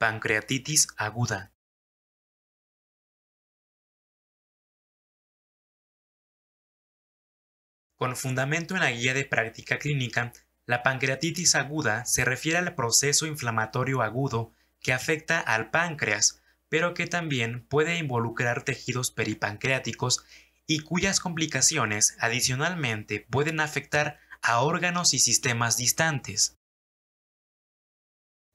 pancreatitis aguda Con fundamento en la guía de práctica clínica, la pancreatitis aguda se refiere al proceso inflamatorio agudo que afecta al páncreas, pero que también puede involucrar tejidos peripancreáticos y cuyas complicaciones adicionalmente pueden afectar a órganos y sistemas distantes.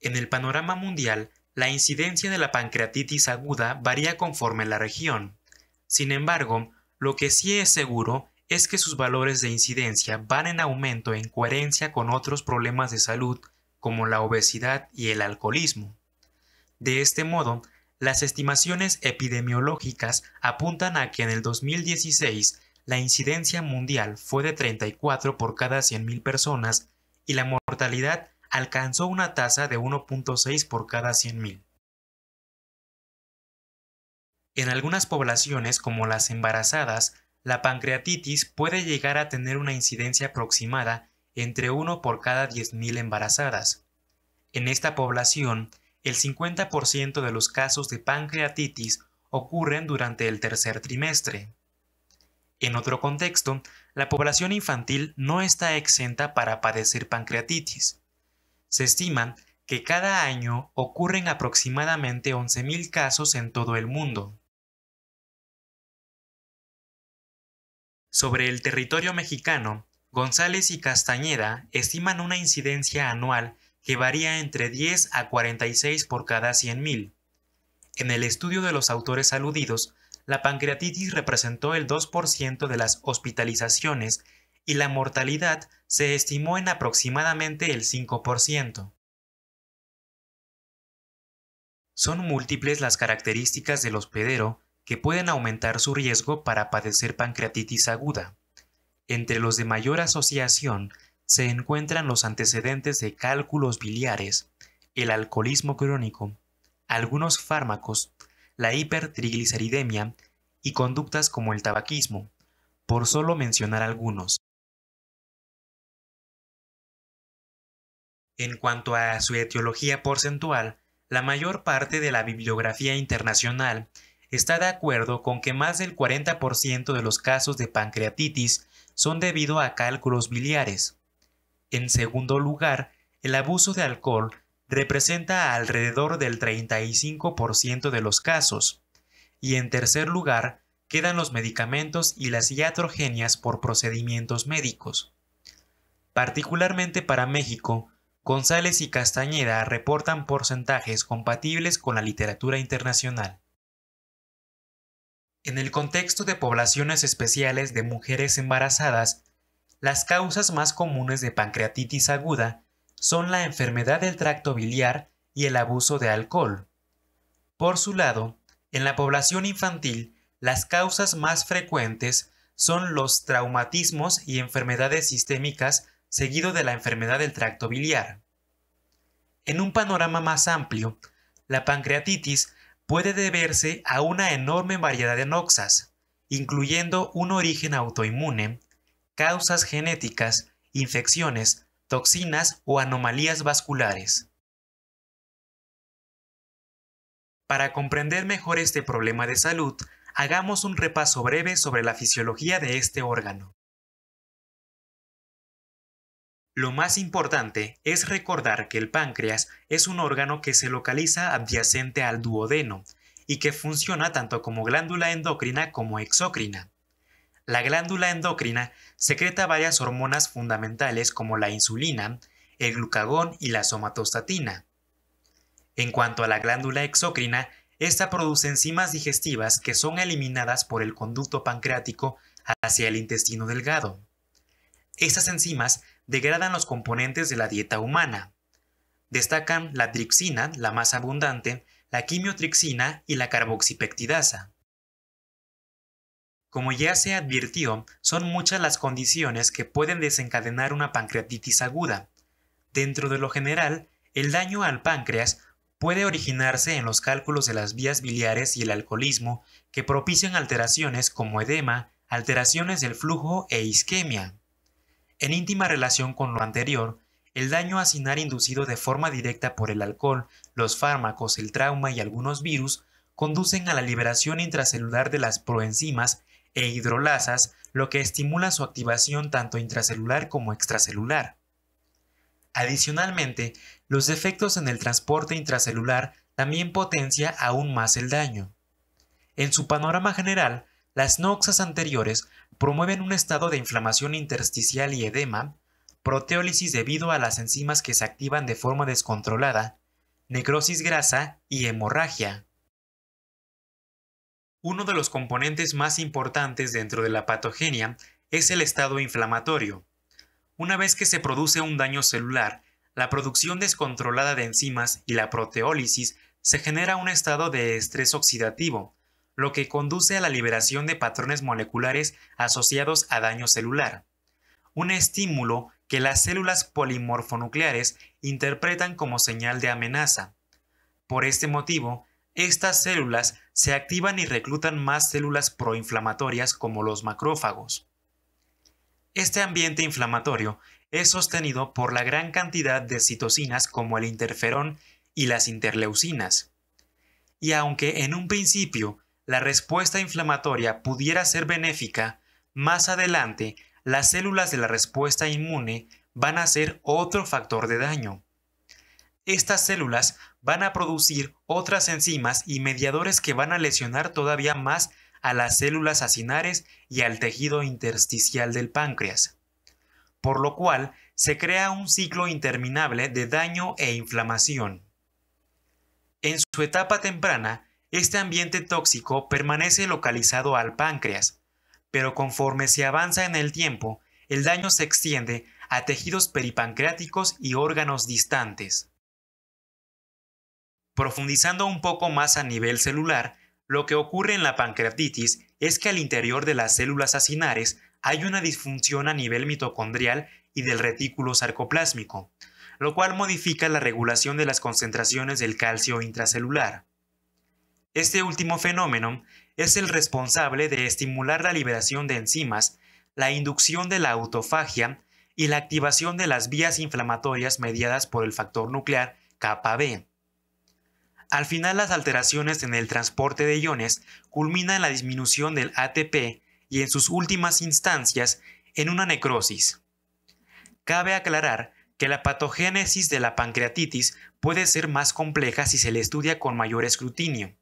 En el panorama mundial, la incidencia de la pancreatitis aguda varía conforme la región. Sin embargo, lo que sí es seguro es que sus valores de incidencia van en aumento en coherencia con otros problemas de salud como la obesidad y el alcoholismo. De este modo, las estimaciones epidemiológicas apuntan a que en el 2016 la incidencia mundial fue de 34 por cada 100.000 personas y la mortalidad alcanzó una tasa de 1.6 por cada 100.000. En algunas poblaciones, como las embarazadas, la pancreatitis puede llegar a tener una incidencia aproximada entre 1 por cada 10.000 embarazadas. En esta población, el 50% de los casos de pancreatitis ocurren durante el tercer trimestre. En otro contexto, la población infantil no está exenta para padecer pancreatitis. Se estima que cada año ocurren aproximadamente 11.000 casos en todo el mundo. Sobre el territorio mexicano, González y Castañeda estiman una incidencia anual que varía entre 10 a 46 por cada 100.000. En el estudio de los autores aludidos, la pancreatitis representó el 2% de las hospitalizaciones y la mortalidad se estimó en aproximadamente el 5%. Son múltiples las características del hospedero que pueden aumentar su riesgo para padecer pancreatitis aguda. Entre los de mayor asociación se encuentran los antecedentes de cálculos biliares, el alcoholismo crónico, algunos fármacos, la hipertrigliceridemia y conductas como el tabaquismo, por solo mencionar algunos. En cuanto a su etiología porcentual, la mayor parte de la bibliografía internacional está de acuerdo con que más del 40% de los casos de pancreatitis son debido a cálculos biliares. En segundo lugar, el abuso de alcohol representa alrededor del 35% de los casos. Y en tercer lugar, quedan los medicamentos y las iatrogenias por procedimientos médicos. Particularmente para México, González y Castañeda reportan porcentajes compatibles con la literatura internacional. En el contexto de poblaciones especiales de mujeres embarazadas, las causas más comunes de pancreatitis aguda son la enfermedad del tracto biliar y el abuso de alcohol. Por su lado, en la población infantil, las causas más frecuentes son los traumatismos y enfermedades sistémicas seguido de la enfermedad del tracto biliar. En un panorama más amplio, la pancreatitis puede deberse a una enorme variedad de noxas, incluyendo un origen autoinmune, causas genéticas, infecciones, toxinas o anomalías vasculares. Para comprender mejor este problema de salud, hagamos un repaso breve sobre la fisiología de este órgano. Lo más importante es recordar que el páncreas es un órgano que se localiza adyacente al duodeno y que funciona tanto como glándula endocrina como exócrina. La glándula endocrina secreta varias hormonas fundamentales como la insulina, el glucagón y la somatostatina. En cuanto a la glándula exócrina, esta produce enzimas digestivas que son eliminadas por el conducto pancreático hacia el intestino delgado. Estas enzimas degradan los componentes de la dieta humana. Destacan la trixina, la más abundante, la quimiotrixina y la carboxipectidasa. Como ya se advirtió, son muchas las condiciones que pueden desencadenar una pancreatitis aguda. Dentro de lo general, el daño al páncreas puede originarse en los cálculos de las vías biliares y el alcoholismo que propician alteraciones como edema, alteraciones del flujo e isquemia. En íntima relación con lo anterior, el daño SINAR inducido de forma directa por el alcohol, los fármacos, el trauma y algunos virus conducen a la liberación intracelular de las proenzimas e hidrolasas, lo que estimula su activación tanto intracelular como extracelular. Adicionalmente, los defectos en el transporte intracelular también potencia aún más el daño. En su panorama general, las noxas anteriores promueven un estado de inflamación intersticial y edema, proteólisis debido a las enzimas que se activan de forma descontrolada, necrosis grasa y hemorragia. Uno de los componentes más importantes dentro de la patogenia es el estado inflamatorio. Una vez que se produce un daño celular, la producción descontrolada de enzimas y la proteólisis se genera un estado de estrés oxidativo, lo que conduce a la liberación de patrones moleculares asociados a daño celular. Un estímulo que las células polimorfonucleares interpretan como señal de amenaza. Por este motivo, estas células se activan y reclutan más células proinflamatorias como los macrófagos. Este ambiente inflamatorio es sostenido por la gran cantidad de citocinas como el interferón y las interleucinas. Y aunque en un principio la respuesta inflamatoria pudiera ser benéfica, más adelante las células de la respuesta inmune van a ser otro factor de daño. Estas células van a producir otras enzimas y mediadores que van a lesionar todavía más a las células acinares y al tejido intersticial del páncreas. Por lo cual, se crea un ciclo interminable de daño e inflamación. En su etapa temprana, este ambiente tóxico permanece localizado al páncreas, pero conforme se avanza en el tiempo, el daño se extiende a tejidos peripancreáticos y órganos distantes. Profundizando un poco más a nivel celular, lo que ocurre en la pancreatitis es que al interior de las células acinares hay una disfunción a nivel mitocondrial y del retículo sarcoplásmico, lo cual modifica la regulación de las concentraciones del calcio intracelular. Este último fenómeno es el responsable de estimular la liberación de enzimas, la inducción de la autofagia y la activación de las vías inflamatorias mediadas por el factor nuclear Kb. Al final las alteraciones en el transporte de iones culminan en la disminución del ATP y en sus últimas instancias en una necrosis. Cabe aclarar que la patogénesis de la pancreatitis puede ser más compleja si se le estudia con mayor escrutinio.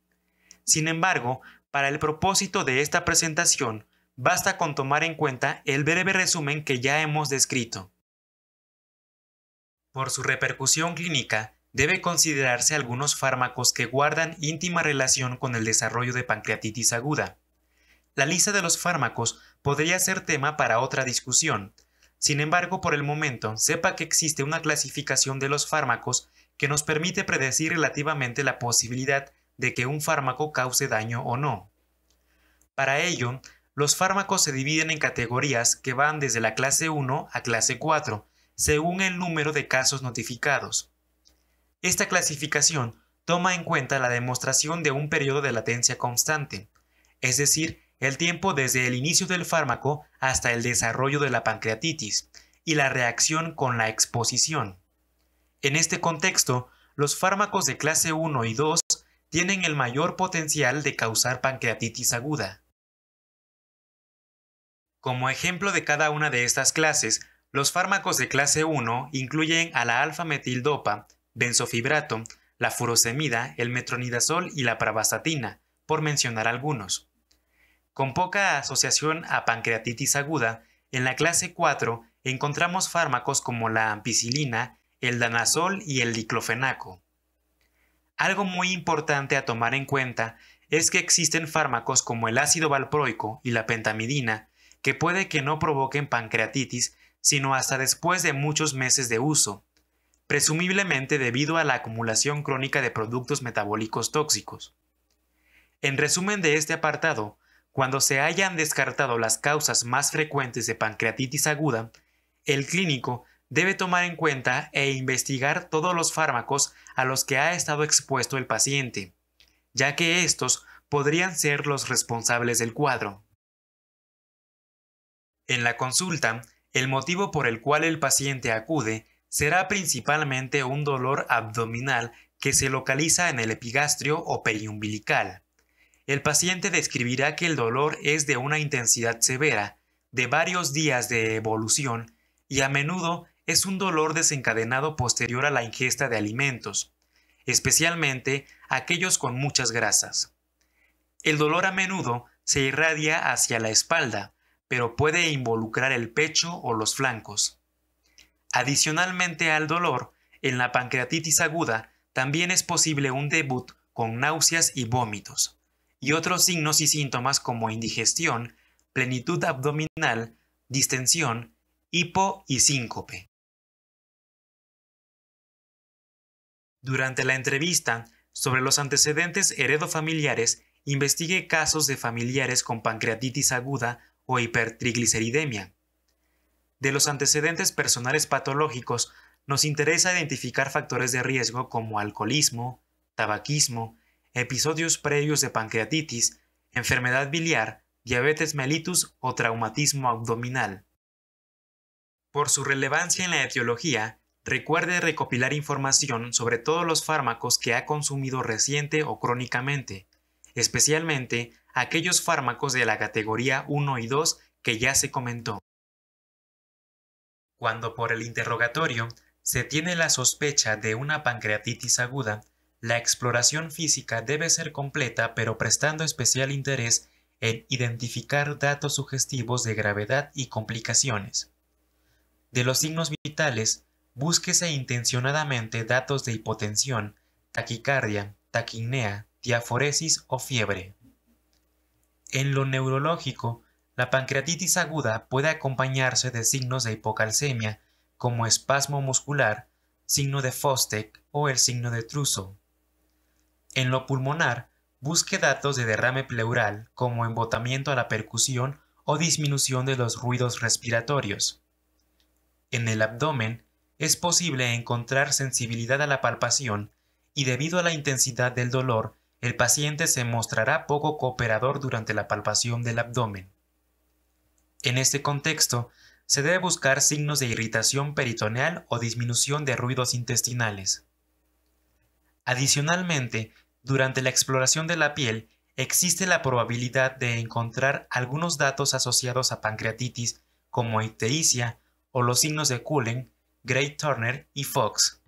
Sin embargo, para el propósito de esta presentación, basta con tomar en cuenta el breve resumen que ya hemos descrito. Por su repercusión clínica, debe considerarse algunos fármacos que guardan íntima relación con el desarrollo de pancreatitis aguda. La lista de los fármacos podría ser tema para otra discusión. Sin embargo, por el momento, sepa que existe una clasificación de los fármacos que nos permite predecir relativamente la posibilidad de que un fármaco cause daño o no. Para ello, los fármacos se dividen en categorías que van desde la clase 1 a clase 4, según el número de casos notificados. Esta clasificación toma en cuenta la demostración de un periodo de latencia constante, es decir, el tiempo desde el inicio del fármaco hasta el desarrollo de la pancreatitis y la reacción con la exposición. En este contexto, los fármacos de clase 1 y 2 tienen el mayor potencial de causar pancreatitis aguda. Como ejemplo de cada una de estas clases, los fármacos de clase 1 incluyen a la alfa-metildopa, benzofibrato, la furosemida, el metronidazol y la pravastatina, por mencionar algunos. Con poca asociación a pancreatitis aguda, en la clase 4 encontramos fármacos como la ampicilina, el danazol y el diclofenaco. Algo muy importante a tomar en cuenta es que existen fármacos como el ácido valproico y la pentamidina que puede que no provoquen pancreatitis sino hasta después de muchos meses de uso, presumiblemente debido a la acumulación crónica de productos metabólicos tóxicos. En resumen de este apartado, cuando se hayan descartado las causas más frecuentes de pancreatitis aguda, el clínico debe tomar en cuenta e investigar todos los fármacos a los que ha estado expuesto el paciente, ya que estos podrían ser los responsables del cuadro. En la consulta, el motivo por el cual el paciente acude será principalmente un dolor abdominal que se localiza en el epigastrio o periumbilical. El paciente describirá que el dolor es de una intensidad severa, de varios días de evolución y a menudo es un dolor desencadenado posterior a la ingesta de alimentos, especialmente aquellos con muchas grasas. El dolor a menudo se irradia hacia la espalda, pero puede involucrar el pecho o los flancos. Adicionalmente al dolor, en la pancreatitis aguda también es posible un debut con náuseas y vómitos, y otros signos y síntomas como indigestión, plenitud abdominal, distensión, hipo y síncope. Durante la entrevista sobre los antecedentes heredofamiliares, investigué casos de familiares con pancreatitis aguda o hipertrigliceridemia. De los antecedentes personales patológicos, nos interesa identificar factores de riesgo como alcoholismo, tabaquismo, episodios previos de pancreatitis, enfermedad biliar, diabetes mellitus o traumatismo abdominal. Por su relevancia en la etiología, Recuerde recopilar información sobre todos los fármacos que ha consumido reciente o crónicamente, especialmente aquellos fármacos de la categoría 1 y 2 que ya se comentó. Cuando por el interrogatorio se tiene la sospecha de una pancreatitis aguda, la exploración física debe ser completa pero prestando especial interés en identificar datos sugestivos de gravedad y complicaciones. De los signos vitales, Búsquese intencionadamente datos de hipotensión, taquicardia, taquinea, diaforesis o fiebre. En lo neurológico, la pancreatitis aguda puede acompañarse de signos de hipocalcemia, como espasmo muscular, signo de Fostek o el signo de Truso. En lo pulmonar, busque datos de derrame pleural, como embotamiento a la percusión o disminución de los ruidos respiratorios. En el abdomen, es posible encontrar sensibilidad a la palpación y debido a la intensidad del dolor, el paciente se mostrará poco cooperador durante la palpación del abdomen. En este contexto, se debe buscar signos de irritación peritoneal o disminución de ruidos intestinales. Adicionalmente, durante la exploración de la piel, existe la probabilidad de encontrar algunos datos asociados a pancreatitis como ictericia o los signos de Cullen Gray Turner y Fox.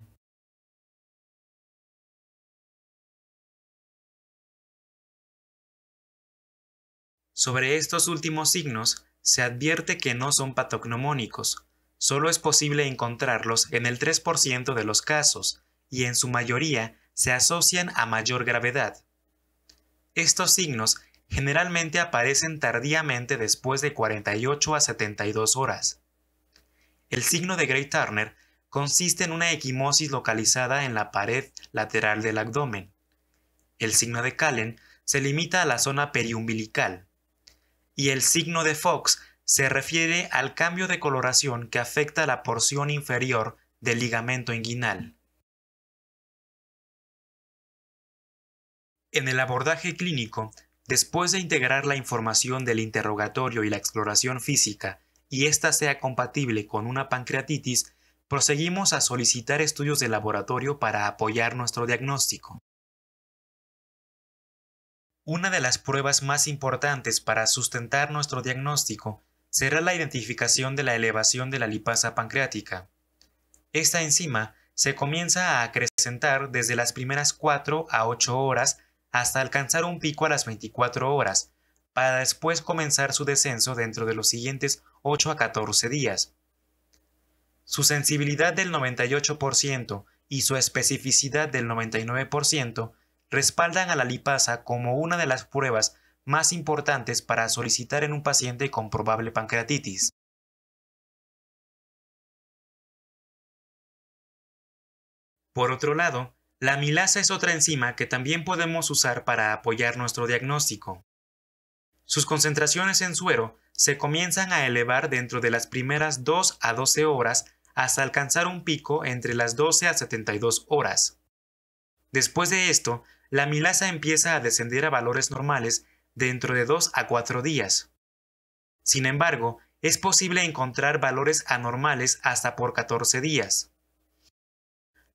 Sobre estos últimos signos, se advierte que no son patognomónicos, solo es posible encontrarlos en el 3% de los casos, y en su mayoría se asocian a mayor gravedad. Estos signos generalmente aparecen tardíamente después de 48 a 72 horas. El signo de grey Turner consiste en una equimosis localizada en la pared lateral del abdomen. El signo de Callen se limita a la zona periumbilical. Y el signo de Fox se refiere al cambio de coloración que afecta la porción inferior del ligamento inguinal. En el abordaje clínico, después de integrar la información del interrogatorio y la exploración física y ésta sea compatible con una pancreatitis, proseguimos a solicitar estudios de laboratorio para apoyar nuestro diagnóstico. Una de las pruebas más importantes para sustentar nuestro diagnóstico será la identificación de la elevación de la lipasa pancreática. Esta enzima se comienza a acrecentar desde las primeras 4 a 8 horas hasta alcanzar un pico a las 24 horas, para después comenzar su descenso dentro de los siguientes 8 a 14 días. Su sensibilidad del 98% y su especificidad del 99% respaldan a la lipasa como una de las pruebas más importantes para solicitar en un paciente con probable pancreatitis. Por otro lado, la milasa es otra enzima que también podemos usar para apoyar nuestro diagnóstico. Sus concentraciones en suero se comienzan a elevar dentro de las primeras 2 a 12 horas hasta alcanzar un pico entre las 12 a 72 horas. Después de esto, la milasa empieza a descender a valores normales dentro de 2 a 4 días. Sin embargo, es posible encontrar valores anormales hasta por 14 días.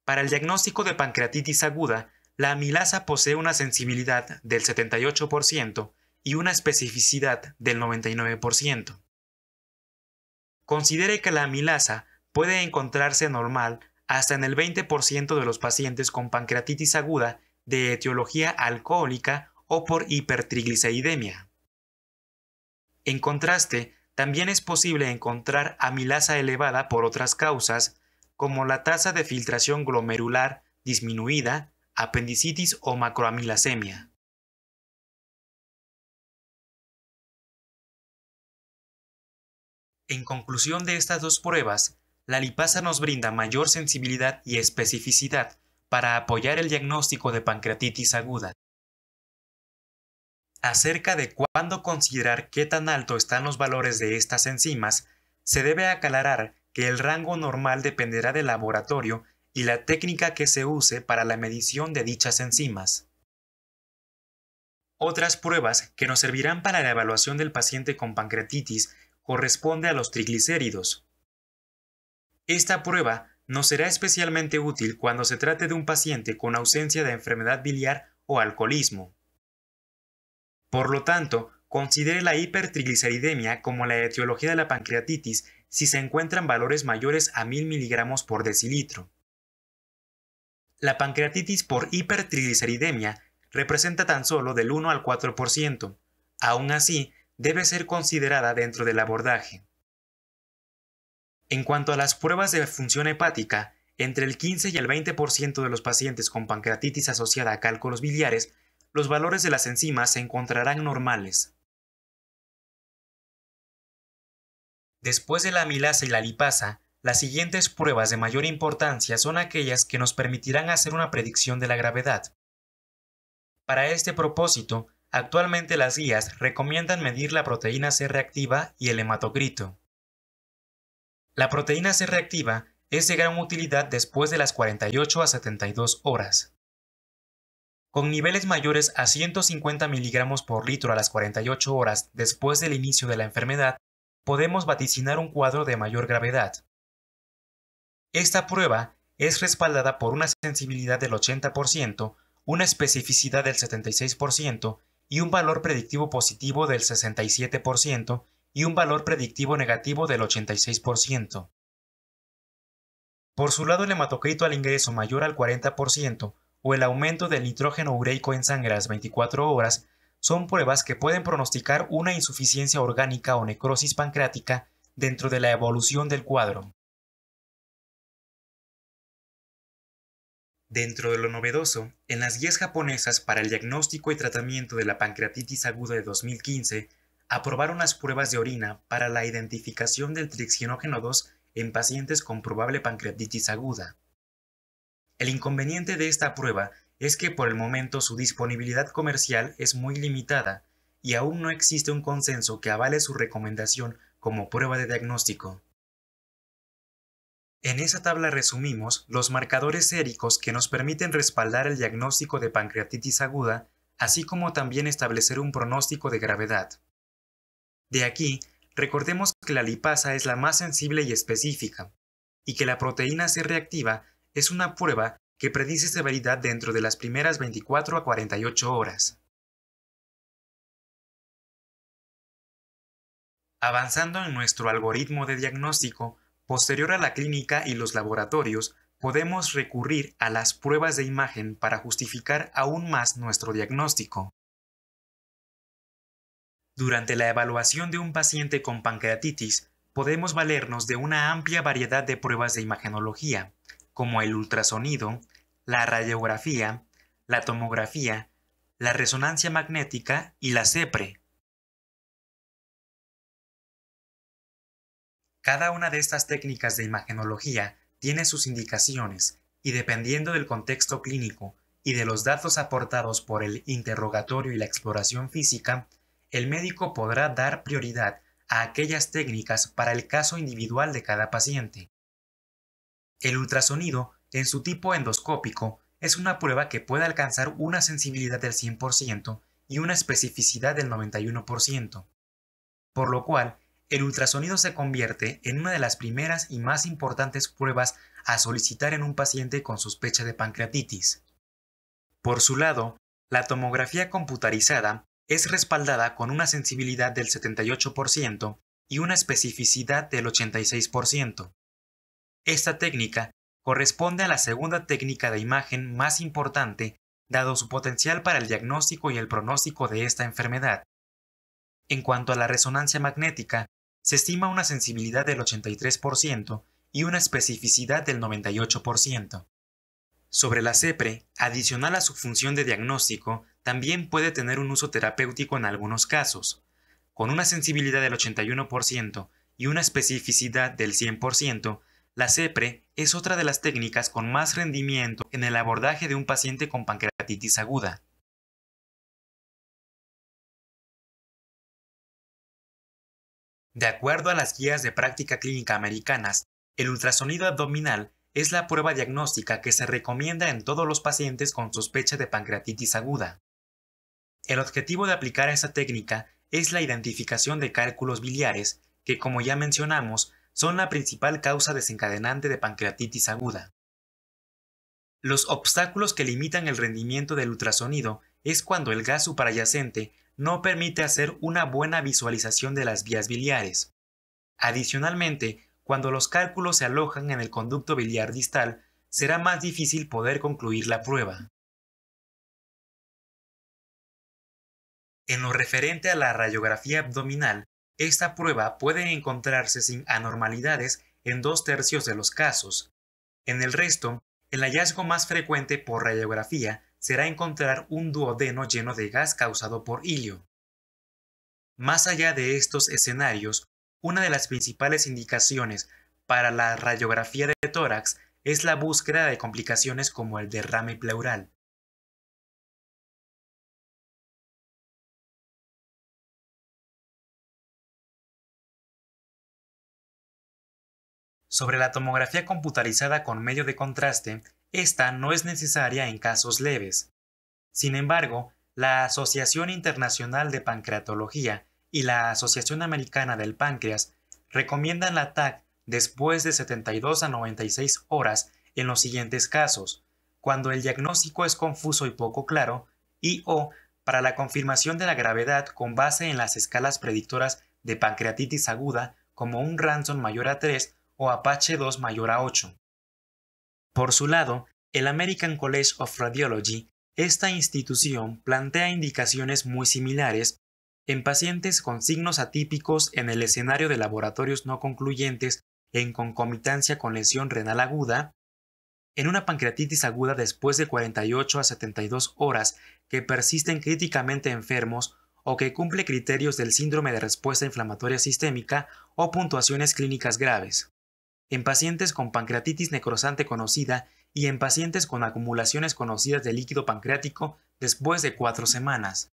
Para el diagnóstico de pancreatitis aguda, la amilasa posee una sensibilidad del 78% y una especificidad del 99%. Considere que la amilasa puede encontrarse normal hasta en el 20% de los pacientes con pancreatitis aguda de etiología alcohólica o por hipertrigliceridemia. En contraste, también es posible encontrar amilasa elevada por otras causas, como la tasa de filtración glomerular disminuida, apendicitis o macroamilasemia. En conclusión de estas dos pruebas, la lipasa nos brinda mayor sensibilidad y especificidad para apoyar el diagnóstico de pancreatitis aguda. Acerca de cuándo considerar qué tan alto están los valores de estas enzimas, se debe aclarar que el rango normal dependerá del laboratorio y la técnica que se use para la medición de dichas enzimas. Otras pruebas que nos servirán para la evaluación del paciente con pancreatitis corresponde a los triglicéridos. Esta prueba no será especialmente útil cuando se trate de un paciente con ausencia de enfermedad biliar o alcoholismo. Por lo tanto, considere la hipertrigliceridemia como la etiología de la pancreatitis si se encuentran valores mayores a 1000 miligramos por decilitro. La pancreatitis por hipertrigliceridemia representa tan solo del 1 al 4%. Aún así, debe ser considerada dentro del abordaje. En cuanto a las pruebas de función hepática, entre el 15 y el 20% de los pacientes con pancreatitis asociada a cálculos biliares, los valores de las enzimas se encontrarán normales. Después de la amilasa y la lipasa, las siguientes pruebas de mayor importancia son aquellas que nos permitirán hacer una predicción de la gravedad. Para este propósito, Actualmente las guías recomiendan medir la proteína C reactiva y el hematocrito. La proteína C reactiva es de gran utilidad después de las 48 a 72 horas. Con niveles mayores a 150 mg por litro a las 48 horas después del inicio de la enfermedad, podemos vaticinar un cuadro de mayor gravedad. Esta prueba es respaldada por una sensibilidad del 80%, una especificidad del 76% y un valor predictivo positivo del 67% y un valor predictivo negativo del 86%. Por su lado, el hematocrito al ingreso mayor al 40% o el aumento del nitrógeno ureico en sangre a las 24 horas son pruebas que pueden pronosticar una insuficiencia orgánica o necrosis pancreática dentro de la evolución del cuadro. Dentro de lo novedoso, en las guías japonesas para el diagnóstico y tratamiento de la pancreatitis aguda de 2015, aprobaron las pruebas de orina para la identificación del trixinógeno 2 en pacientes con probable pancreatitis aguda. El inconveniente de esta prueba es que por el momento su disponibilidad comercial es muy limitada y aún no existe un consenso que avale su recomendación como prueba de diagnóstico. En esa tabla resumimos los marcadores séricos que nos permiten respaldar el diagnóstico de pancreatitis aguda, así como también establecer un pronóstico de gravedad. De aquí, recordemos que la lipasa es la más sensible y específica, y que la proteína C reactiva es una prueba que predice severidad dentro de las primeras 24 a 48 horas. Avanzando en nuestro algoritmo de diagnóstico, Posterior a la clínica y los laboratorios, podemos recurrir a las pruebas de imagen para justificar aún más nuestro diagnóstico. Durante la evaluación de un paciente con pancreatitis, podemos valernos de una amplia variedad de pruebas de imagenología, como el ultrasonido, la radiografía, la tomografía, la resonancia magnética y la CEPRE, Cada una de estas técnicas de imagenología tiene sus indicaciones y dependiendo del contexto clínico y de los datos aportados por el interrogatorio y la exploración física, el médico podrá dar prioridad a aquellas técnicas para el caso individual de cada paciente. El ultrasonido, en su tipo endoscópico, es una prueba que puede alcanzar una sensibilidad del 100% y una especificidad del 91%, por lo cual el ultrasonido se convierte en una de las primeras y más importantes pruebas a solicitar en un paciente con sospecha de pancreatitis. Por su lado, la tomografía computarizada es respaldada con una sensibilidad del 78% y una especificidad del 86%. Esta técnica corresponde a la segunda técnica de imagen más importante dado su potencial para el diagnóstico y el pronóstico de esta enfermedad. En cuanto a la resonancia magnética, se estima una sensibilidad del 83% y una especificidad del 98%. Sobre la CEPRE, adicional a su función de diagnóstico, también puede tener un uso terapéutico en algunos casos. Con una sensibilidad del 81% y una especificidad del 100%, la CEPRE es otra de las técnicas con más rendimiento en el abordaje de un paciente con pancreatitis aguda. De acuerdo a las guías de práctica clínica americanas, el ultrasonido abdominal es la prueba diagnóstica que se recomienda en todos los pacientes con sospecha de pancreatitis aguda. El objetivo de aplicar esa técnica es la identificación de cálculos biliares, que como ya mencionamos, son la principal causa desencadenante de pancreatitis aguda. Los obstáculos que limitan el rendimiento del ultrasonido es cuando el gas suprayacente no permite hacer una buena visualización de las vías biliares. Adicionalmente, cuando los cálculos se alojan en el conducto biliar distal, será más difícil poder concluir la prueba. En lo referente a la radiografía abdominal, esta prueba puede encontrarse sin anormalidades en dos tercios de los casos. En el resto, el hallazgo más frecuente por radiografía será encontrar un duodeno lleno de gas causado por ilio. Más allá de estos escenarios, una de las principales indicaciones para la radiografía de tórax es la búsqueda de complicaciones como el derrame pleural. Sobre la tomografía computarizada con medio de contraste, esta no es necesaria en casos leves. Sin embargo, la Asociación Internacional de Pancreatología y la Asociación Americana del Páncreas recomiendan la TAC después de 72 a 96 horas en los siguientes casos, cuando el diagnóstico es confuso y poco claro, y o para la confirmación de la gravedad con base en las escalas predictoras de pancreatitis aguda como un Ransom mayor a 3 o Apache 2 mayor a 8. Por su lado, el American College of Radiology, esta institución plantea indicaciones muy similares en pacientes con signos atípicos en el escenario de laboratorios no concluyentes en concomitancia con lesión renal aguda, en una pancreatitis aguda después de 48 a 72 horas que persisten críticamente enfermos o que cumple criterios del síndrome de respuesta inflamatoria sistémica o puntuaciones clínicas graves en pacientes con pancreatitis necrosante conocida y en pacientes con acumulaciones conocidas de líquido pancreático después de cuatro semanas.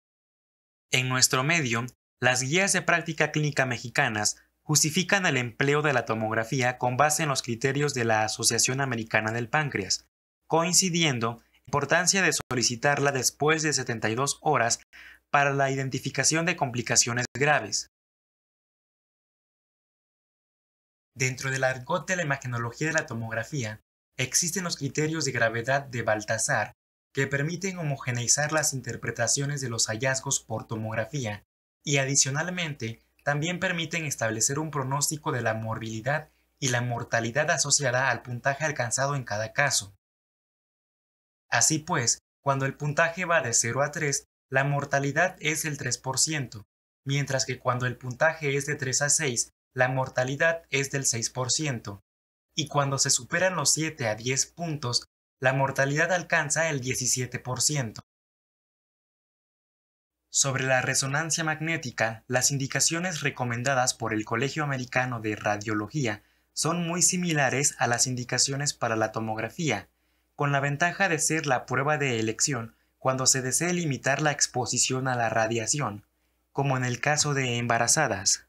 En nuestro medio, las guías de práctica clínica mexicanas justifican el empleo de la tomografía con base en los criterios de la Asociación Americana del Páncreas, coincidiendo importancia de solicitarla después de 72 horas para la identificación de complicaciones graves. Dentro del argot de la imagenología de la tomografía, existen los criterios de gravedad de Baltasar que permiten homogeneizar las interpretaciones de los hallazgos por tomografía y adicionalmente también permiten establecer un pronóstico de la morbilidad y la mortalidad asociada al puntaje alcanzado en cada caso. Así pues, cuando el puntaje va de 0 a 3, la mortalidad es el 3%, mientras que cuando el puntaje es de 3 a 6, la mortalidad es del 6%, y cuando se superan los 7 a 10 puntos, la mortalidad alcanza el 17%. Sobre la resonancia magnética, las indicaciones recomendadas por el Colegio Americano de Radiología son muy similares a las indicaciones para la tomografía, con la ventaja de ser la prueba de elección cuando se desee limitar la exposición a la radiación, como en el caso de embarazadas.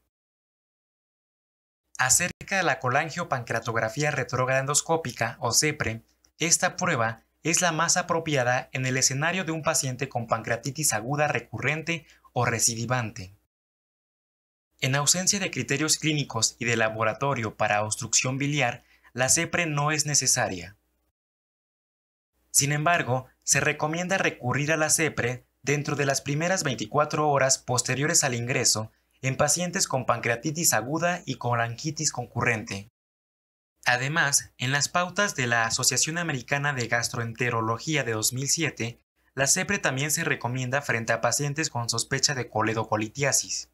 Acerca de la colangiopancreatografía retrógrada endoscópica o CEPRE, esta prueba es la más apropiada en el escenario de un paciente con pancreatitis aguda recurrente o recidivante. En ausencia de criterios clínicos y de laboratorio para obstrucción biliar, la CEPRE no es necesaria. Sin embargo, se recomienda recurrir a la CEPRE dentro de las primeras 24 horas posteriores al ingreso en pacientes con pancreatitis aguda y colangitis concurrente. Además, en las pautas de la Asociación Americana de Gastroenterología de 2007, la CEPRE también se recomienda frente a pacientes con sospecha de coledocolitiasis.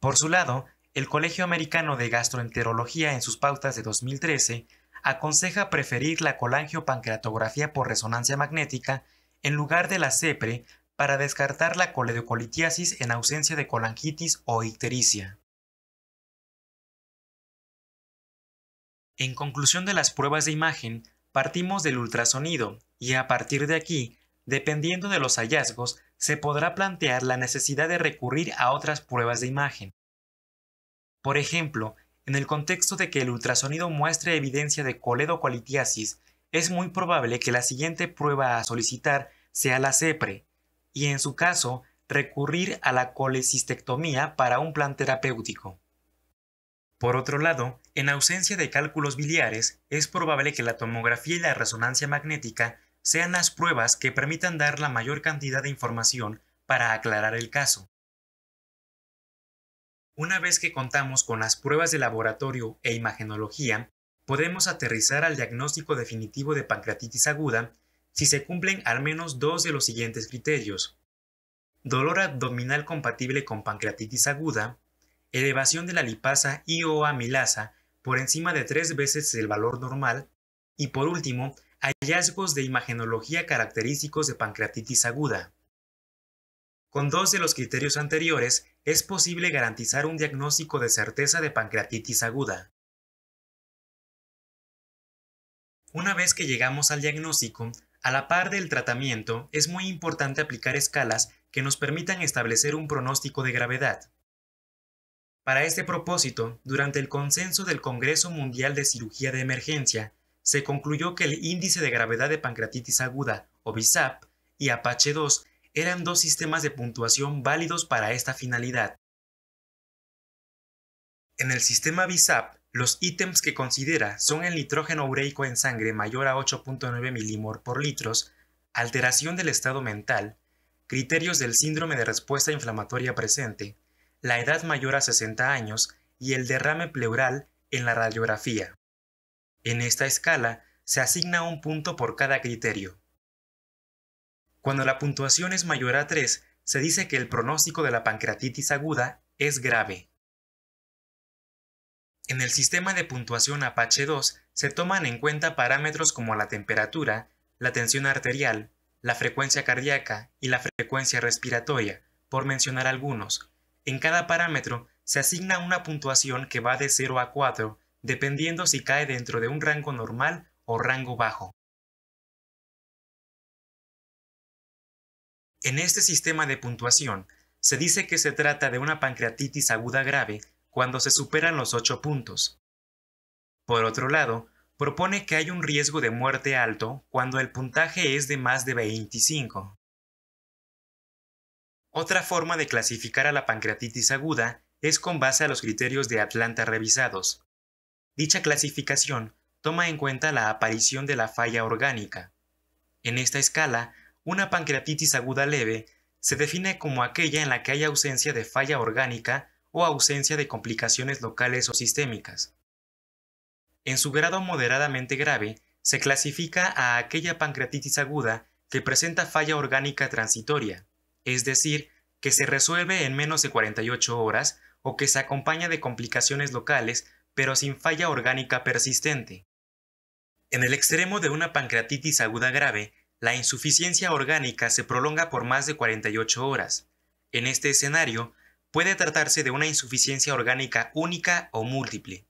Por su lado, el Colegio Americano de Gastroenterología en sus pautas de 2013 aconseja preferir la colangiopancreatografía por resonancia magnética en lugar de la CEPRE para descartar la coledocolitiasis en ausencia de colangitis o ictericia. En conclusión de las pruebas de imagen, partimos del ultrasonido y a partir de aquí, dependiendo de los hallazgos, se podrá plantear la necesidad de recurrir a otras pruebas de imagen. Por ejemplo, en el contexto de que el ultrasonido muestre evidencia de coledocolitiasis, es muy probable que la siguiente prueba a solicitar sea la CEPRE, y en su caso recurrir a la colecistectomía para un plan terapéutico. Por otro lado, en ausencia de cálculos biliares, es probable que la tomografía y la resonancia magnética sean las pruebas que permitan dar la mayor cantidad de información para aclarar el caso. Una vez que contamos con las pruebas de laboratorio e imagenología, podemos aterrizar al diagnóstico definitivo de pancreatitis aguda si se cumplen al menos dos de los siguientes criterios. Dolor abdominal compatible con pancreatitis aguda, elevación de la lipasa y o amilasa por encima de tres veces el valor normal y por último, hallazgos de imagenología característicos de pancreatitis aguda. Con dos de los criterios anteriores, es posible garantizar un diagnóstico de certeza de pancreatitis aguda. Una vez que llegamos al diagnóstico, a la par del tratamiento, es muy importante aplicar escalas que nos permitan establecer un pronóstico de gravedad. Para este propósito, durante el consenso del Congreso Mundial de Cirugía de Emergencia, se concluyó que el índice de gravedad de pancreatitis aguda, o BISAP, y Apache 2 eran dos sistemas de puntuación válidos para esta finalidad. En el sistema BISAP, los ítems que considera son el nitrógeno ureico en sangre mayor a 8.9 milimor por litros, alteración del estado mental, criterios del síndrome de respuesta inflamatoria presente, la edad mayor a 60 años y el derrame pleural en la radiografía. En esta escala se asigna un punto por cada criterio. Cuando la puntuación es mayor a 3, se dice que el pronóstico de la pancreatitis aguda es grave. En el sistema de puntuación Apache 2 se toman en cuenta parámetros como la temperatura, la tensión arterial, la frecuencia cardíaca y la frecuencia respiratoria, por mencionar algunos. En cada parámetro se asigna una puntuación que va de 0 a 4, dependiendo si cae dentro de un rango normal o rango bajo. En este sistema de puntuación, se dice que se trata de una pancreatitis aguda grave cuando se superan los 8 puntos. Por otro lado, propone que hay un riesgo de muerte alto cuando el puntaje es de más de 25. Otra forma de clasificar a la pancreatitis aguda es con base a los criterios de Atlanta revisados. Dicha clasificación toma en cuenta la aparición de la falla orgánica. En esta escala, una pancreatitis aguda leve se define como aquella en la que hay ausencia de falla orgánica o ausencia de complicaciones locales o sistémicas. En su grado moderadamente grave, se clasifica a aquella pancreatitis aguda que presenta falla orgánica transitoria, es decir, que se resuelve en menos de 48 horas o que se acompaña de complicaciones locales pero sin falla orgánica persistente. En el extremo de una pancreatitis aguda grave, la insuficiencia orgánica se prolonga por más de 48 horas. En este escenario, Puede tratarse de una insuficiencia orgánica única o múltiple.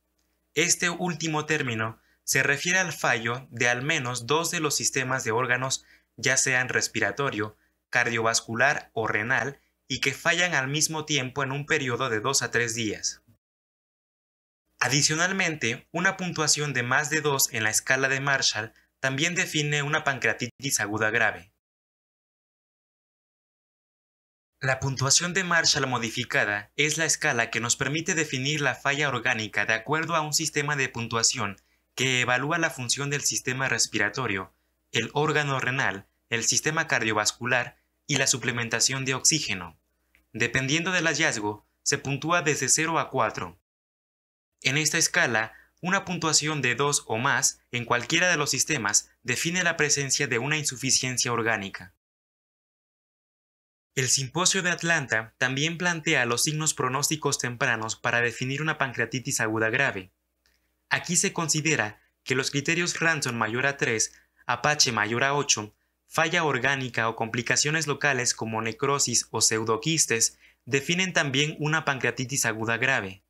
Este último término se refiere al fallo de al menos dos de los sistemas de órganos, ya sean respiratorio, cardiovascular o renal, y que fallan al mismo tiempo en un periodo de dos a tres días. Adicionalmente, una puntuación de más de dos en la escala de Marshall también define una pancreatitis aguda grave. La puntuación de Marshall modificada es la escala que nos permite definir la falla orgánica de acuerdo a un sistema de puntuación que evalúa la función del sistema respiratorio, el órgano renal, el sistema cardiovascular y la suplementación de oxígeno. Dependiendo del hallazgo, se puntúa desde 0 a 4. En esta escala, una puntuación de 2 o más en cualquiera de los sistemas define la presencia de una insuficiencia orgánica. El simposio de Atlanta también plantea los signos pronósticos tempranos para definir una pancreatitis aguda grave. Aquí se considera que los criterios Ranson mayor a 3, Apache mayor a 8, falla orgánica o complicaciones locales como necrosis o pseudoquistes definen también una pancreatitis aguda grave.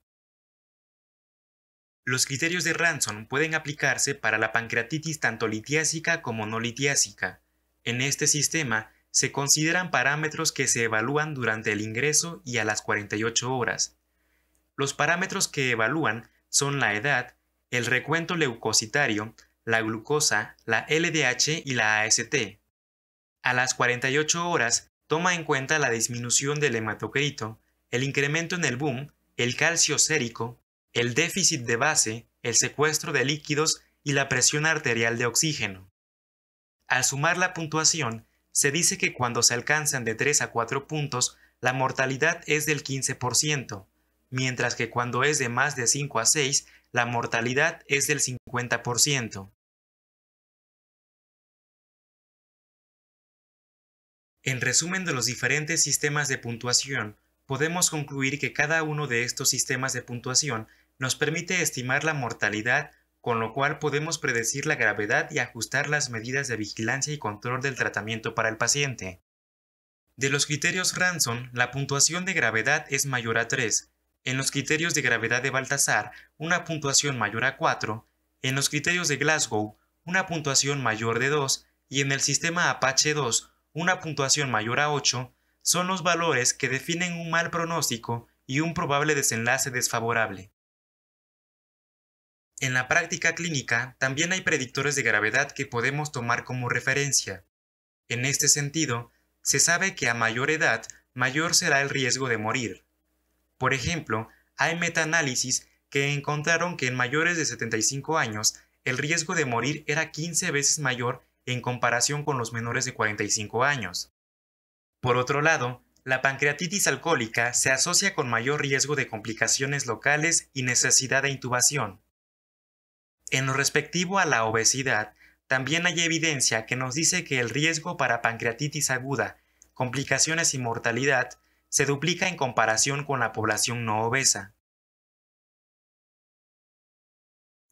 Los criterios de Ranson pueden aplicarse para la pancreatitis tanto litiásica como no litiásica. En este sistema, se consideran parámetros que se evalúan durante el ingreso y a las 48 horas. Los parámetros que evalúan son la edad, el recuento leucocitario, la glucosa, la LDH y la AST. A las 48 horas toma en cuenta la disminución del hematocrito, el incremento en el boom, el calcio sérico, el déficit de base, el secuestro de líquidos y la presión arterial de oxígeno. Al sumar la puntuación, se dice que cuando se alcanzan de 3 a 4 puntos, la mortalidad es del 15%, mientras que cuando es de más de 5 a 6, la mortalidad es del 50%. En resumen de los diferentes sistemas de puntuación, podemos concluir que cada uno de estos sistemas de puntuación nos permite estimar la mortalidad con lo cual podemos predecir la gravedad y ajustar las medidas de vigilancia y control del tratamiento para el paciente. De los criterios Ransom, la puntuación de gravedad es mayor a 3, en los criterios de gravedad de Baltasar, una puntuación mayor a 4, en los criterios de Glasgow, una puntuación mayor de 2, y en el sistema Apache 2, una puntuación mayor a 8, son los valores que definen un mal pronóstico y un probable desenlace desfavorable. En la práctica clínica también hay predictores de gravedad que podemos tomar como referencia. En este sentido, se sabe que a mayor edad, mayor será el riesgo de morir. Por ejemplo, hay metaanálisis que encontraron que en mayores de 75 años el riesgo de morir era 15 veces mayor en comparación con los menores de 45 años. Por otro lado, la pancreatitis alcohólica se asocia con mayor riesgo de complicaciones locales y necesidad de intubación. En lo respectivo a la obesidad, también hay evidencia que nos dice que el riesgo para pancreatitis aguda, complicaciones y mortalidad se duplica en comparación con la población no obesa.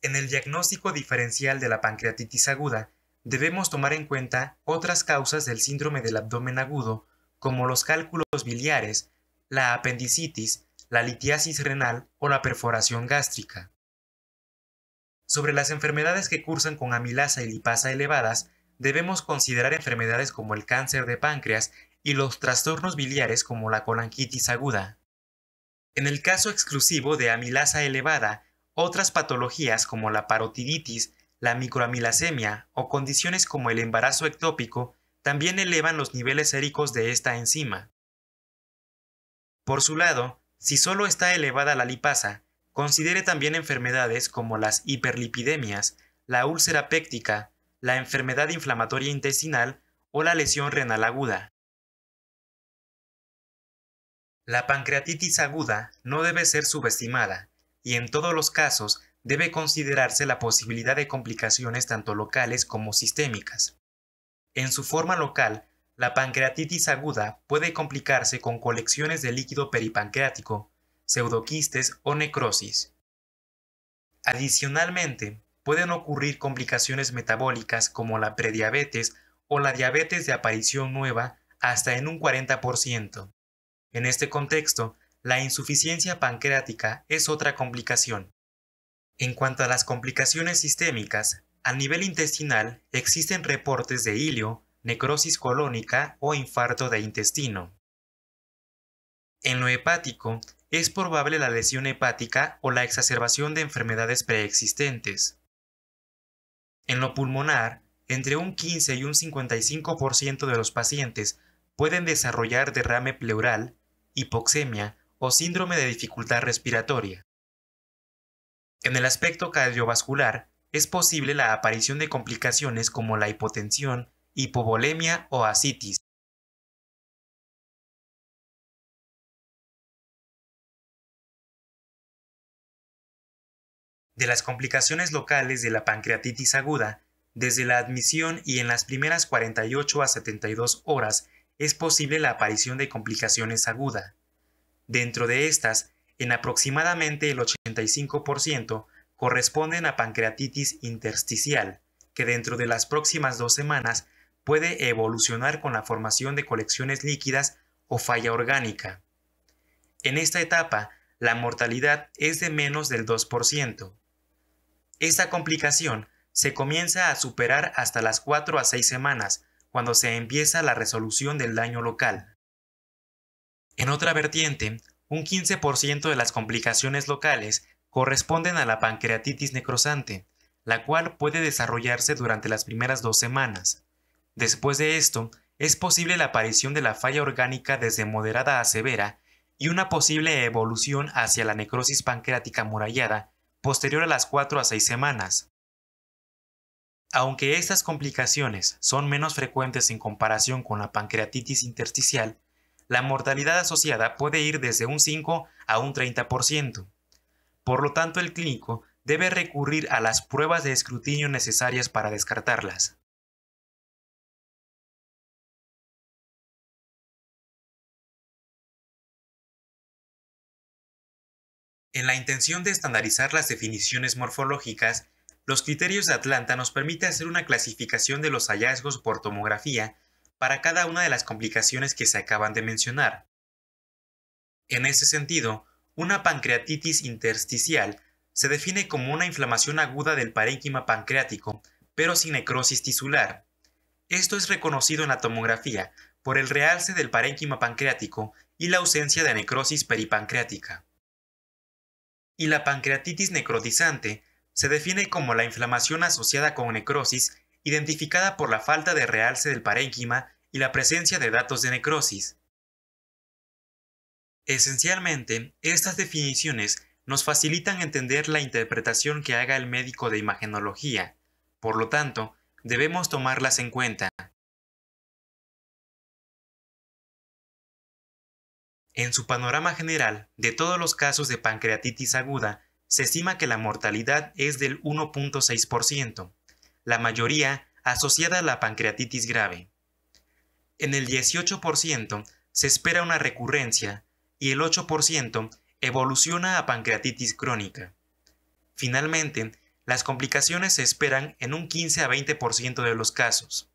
En el diagnóstico diferencial de la pancreatitis aguda, debemos tomar en cuenta otras causas del síndrome del abdomen agudo, como los cálculos biliares, la apendicitis, la litiasis renal o la perforación gástrica. Sobre las enfermedades que cursan con amilasa y lipasa elevadas, debemos considerar enfermedades como el cáncer de páncreas y los trastornos biliares como la colangitis aguda. En el caso exclusivo de amilasa elevada, otras patologías como la parotiditis, la microamilasemia o condiciones como el embarazo ectópico también elevan los niveles séricos de esta enzima. Por su lado, si solo está elevada la lipasa, Considere también enfermedades como las hiperlipidemias, la úlcera péctica, la enfermedad inflamatoria intestinal o la lesión renal aguda. La pancreatitis aguda no debe ser subestimada y en todos los casos debe considerarse la posibilidad de complicaciones tanto locales como sistémicas. En su forma local, la pancreatitis aguda puede complicarse con colecciones de líquido peripancreático, pseudoquistes o necrosis. Adicionalmente, pueden ocurrir complicaciones metabólicas como la prediabetes o la diabetes de aparición nueva hasta en un 40%. En este contexto, la insuficiencia pancreática es otra complicación. En cuanto a las complicaciones sistémicas, a nivel intestinal existen reportes de hilio, necrosis colónica o infarto de intestino. En lo hepático, es probable la lesión hepática o la exacerbación de enfermedades preexistentes. En lo pulmonar, entre un 15 y un 55% de los pacientes pueden desarrollar derrame pleural, hipoxemia o síndrome de dificultad respiratoria. En el aspecto cardiovascular, es posible la aparición de complicaciones como la hipotensión, hipovolemia o asitis. de las complicaciones locales de la pancreatitis aguda, desde la admisión y en las primeras 48 a 72 horas es posible la aparición de complicaciones aguda. Dentro de estas, en aproximadamente el 85% corresponden a pancreatitis intersticial, que dentro de las próximas dos semanas puede evolucionar con la formación de colecciones líquidas o falla orgánica. En esta etapa, la mortalidad es de menos del 2%. Esta complicación se comienza a superar hasta las 4 a 6 semanas, cuando se empieza la resolución del daño local. En otra vertiente, un 15% de las complicaciones locales corresponden a la pancreatitis necrosante, la cual puede desarrollarse durante las primeras dos semanas. Después de esto, es posible la aparición de la falla orgánica desde moderada a severa y una posible evolución hacia la necrosis pancreática amurallada posterior a las 4 a 6 semanas. Aunque estas complicaciones son menos frecuentes en comparación con la pancreatitis intersticial, la mortalidad asociada puede ir desde un 5 a un 30%. Por lo tanto, el clínico debe recurrir a las pruebas de escrutinio necesarias para descartarlas. En la intención de estandarizar las definiciones morfológicas, los criterios de Atlanta nos permite hacer una clasificación de los hallazgos por tomografía para cada una de las complicaciones que se acaban de mencionar. En ese sentido, una pancreatitis intersticial se define como una inflamación aguda del parénquima pancreático, pero sin necrosis tisular. Esto es reconocido en la tomografía por el realce del parénquima pancreático y la ausencia de necrosis peripancreática y la pancreatitis necrotizante se define como la inflamación asociada con necrosis identificada por la falta de realce del parénquima y la presencia de datos de necrosis. Esencialmente, estas definiciones nos facilitan entender la interpretación que haga el médico de imagenología, por lo tanto, debemos tomarlas en cuenta. En su panorama general de todos los casos de pancreatitis aguda, se estima que la mortalidad es del 1.6%, la mayoría asociada a la pancreatitis grave. En el 18% se espera una recurrencia y el 8% evoluciona a pancreatitis crónica. Finalmente, las complicaciones se esperan en un 15 a 20% de los casos.